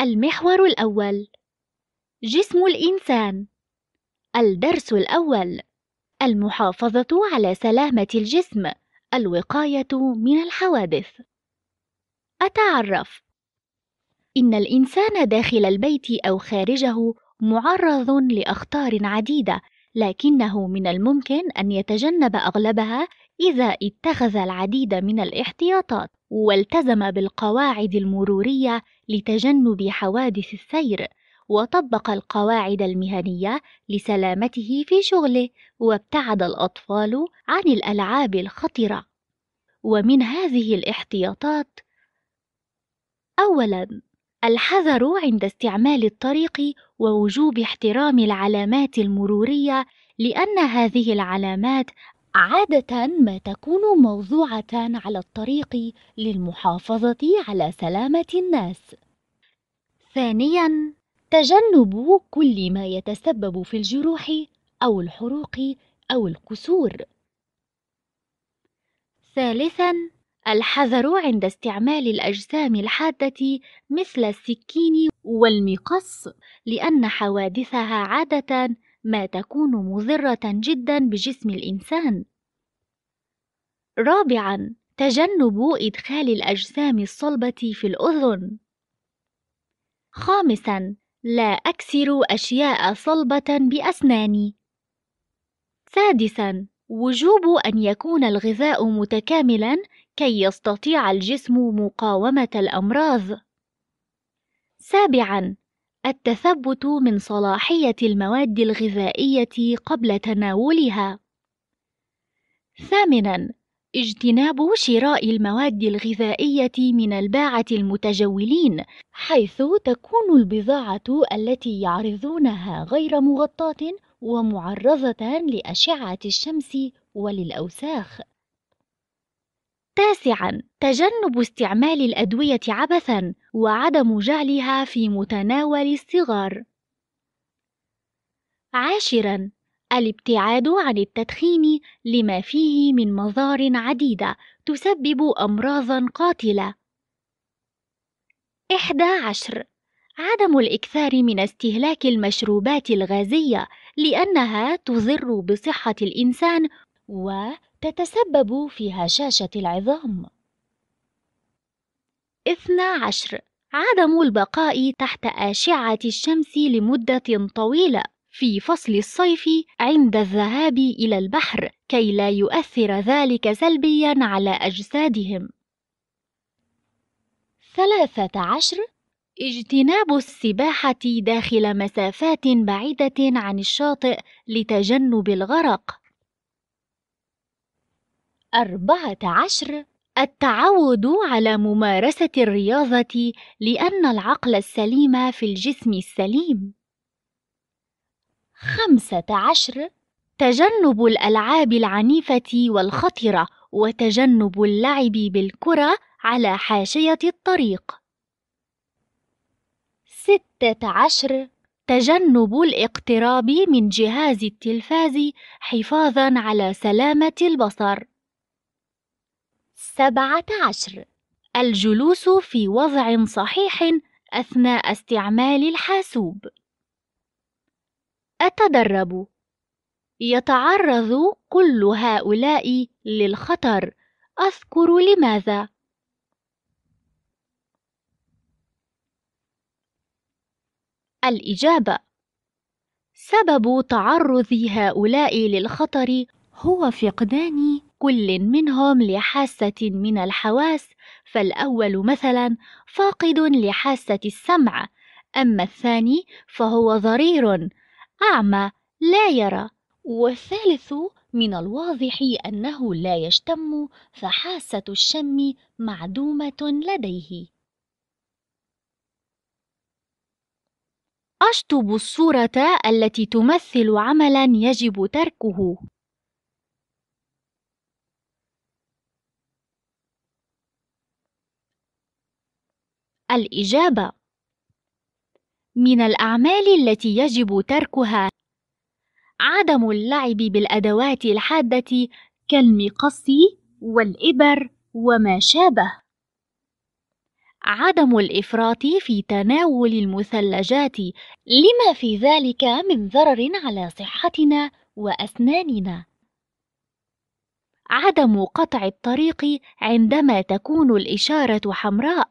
المحور الأول جسم الإنسان الدرس الأول المحافظة على سلامة الجسم الوقاية من الحوادث أتعرف إن الإنسان داخل البيت أو خارجه معرض لأخطار عديدة لكنه من الممكن أن يتجنب أغلبها إذا اتخذ العديد من الاحتياطات والتزم بالقواعد المرورية لتجنب حوادث السير وطبق القواعد المهنية لسلامته في شغله وابتعد الأطفال عن الألعاب الخطرة ومن هذه الاحتياطات أولاً الحذر عند استعمال الطريق ووجوب احترام العلامات المرورية لأن هذه العلامات عادة ما تكون موضوعة على الطريق للمحافظة على سلامة الناس. ثانياً، تجنب كل ما يتسبب في الجروح أو الحروق أو الكسور. ثالثاً، الحذر عند استعمال الأجسام الحادة مثل السكين والمقص لأن حوادثها عادة ما تكون مضرة جدا بجسم الإنسان. رابعًا تجنب إدخال الأجسام الصلبة في الأذن. خامسًا لا أكسر أشياء صلبة بأسناني. سادسًا وجوب أن يكون الغذاء متكاملًا كي يستطيع الجسم مقاومة الأمراض. سابعًا التثبت من صلاحية المواد الغذائية قبل تناولها. ثامناً: اجتناب شراء المواد الغذائية من الباعة المتجولين، حيث تكون البضاعة التي يعرضونها غير مغطاة ومعرضة لأشعة الشمس وللأوساخ. واسعا تجنب استعمال الادويه عبثا وعدم جعلها في متناول الصغار عاشرا الابتعاد عن التدخين لما فيه من مضار عديدة تسبب أمراضا قاتلة. إحدى عشر عدم الإكثار من استهلاك المشروبات الغازية لأنها تضر بصحة الإنسان و تتسبب في هشاشة العظام. 12 عدم البقاء تحت أشعة الشمس لمدة طويلة في فصل الصيف عند الذهاب إلى البحر كي لا يؤثر ذلك سلبيا على أجسادهم. 13 اجتناب السباحة داخل مسافات بعيدة عن الشاطئ لتجنب الغرق أربعة عشر التعود على ممارسة الرياضة لأن العقل السليم في الجسم السليم خمسة عشر تجنب الألعاب العنيفة والخطرة وتجنب اللعب بالكرة على حاشية الطريق ستة عشر تجنب الاقتراب من جهاز التلفاز حفاظا على سلامة البصر سبعة عشر الجلوس في وضع صحيح أثناء استعمال الحاسوب أتدرب يتعرض كل هؤلاء للخطر أذكر لماذا الإجابة سبب تعرض هؤلاء للخطر هو فقداني كل منهم لحاسة من الحواس فالأول مثلا فاقد لحاسة السمع أما الثاني فهو ضرير أعمى لا يرى والثالث من الواضح أنه لا يشتم فحاسة الشم معدومة لديه أشطب الصورة التي تمثل عملا يجب تركه الإجابة من الأعمال التي يجب تركها عدم اللعب بالأدوات الحادة كالمقص والإبر وما شابه عدم الإفراط في تناول المثلجات لما في ذلك من ضرر على صحتنا وأسناننا عدم قطع الطريق عندما تكون الإشارة حمراء